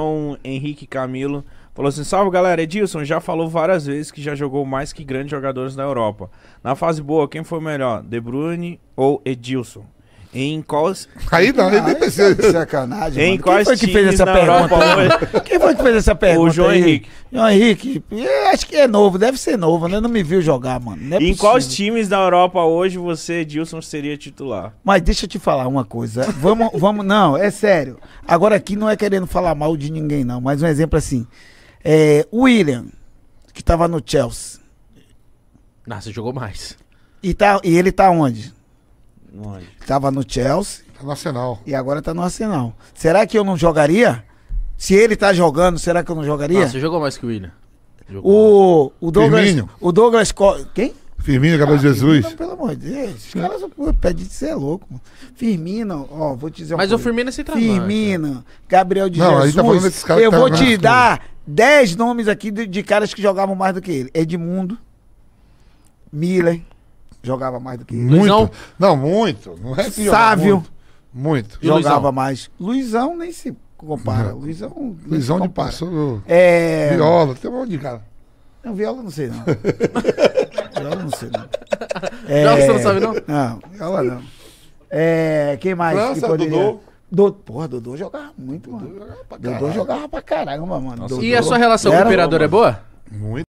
João Henrique Camilo falou assim: Salve galera, Edilson já falou várias vezes que já jogou mais que grandes jogadores da Europa. Na fase boa, quem foi melhor, De Bruyne ou Edilson? Em quais. Aí não, aí nem pensei. Tá sacanagem. Em quais Quem foi que fez essa pergunta? Quem foi que fez essa pergunta? O João Henrique. João Henrique, é, acho que é novo, deve ser novo, né? Não me viu jogar, mano. É em quais times da Europa hoje você, Dilson, seria titular? Mas deixa eu te falar uma coisa. Vamos, vamos, não, é sério. Agora aqui não é querendo falar mal de ninguém, não. Mas um exemplo assim. É, William, que tava no Chelsea. Nossa, jogou mais. E, tá, e ele tá onde? Onde? Tava no Chelsea. Tá no Arsenal. E agora tá no Arsenal. Será que eu não jogaria? Se ele tá jogando, será que eu não jogaria? você jogou mais que o William. O, o Douglas. Firmino. O Douglas. Quem? Firmino, Gabriel ah, Jesus. Firmino, pelo amor de Deus. Os caras pedem de ser louco. Firmino, ó, vou te dizer Mas coisa. o Firmino é sem trabalho. Firmino, Gabriel de não, tá Jesus. Tá falando desses caras eu tá vou te dar 10 nomes aqui de, de, caras que jogavam mais do que ele. Edmundo, Miller, jogava mais do que muito. Luizão. Não, muito. Não é pior, Sávio. Muito. muito. Jogava Luizão? mais. Luizão nem se compara. Não. Luizão. Luizão de passou. É... Viola, tem um monte de cara. Não, viola não sei não. viola não sei não. É... Viola você não sabe não? Não, viola não. É... Quem mais? França, que poderia... Dodô. Do... Porra, Dodô jogava muito, mano. Dodô jogava pra, Dodô jogava pra caramba, mano. Nossa, Dodô... E a sua relação com o operador é boa? Muito.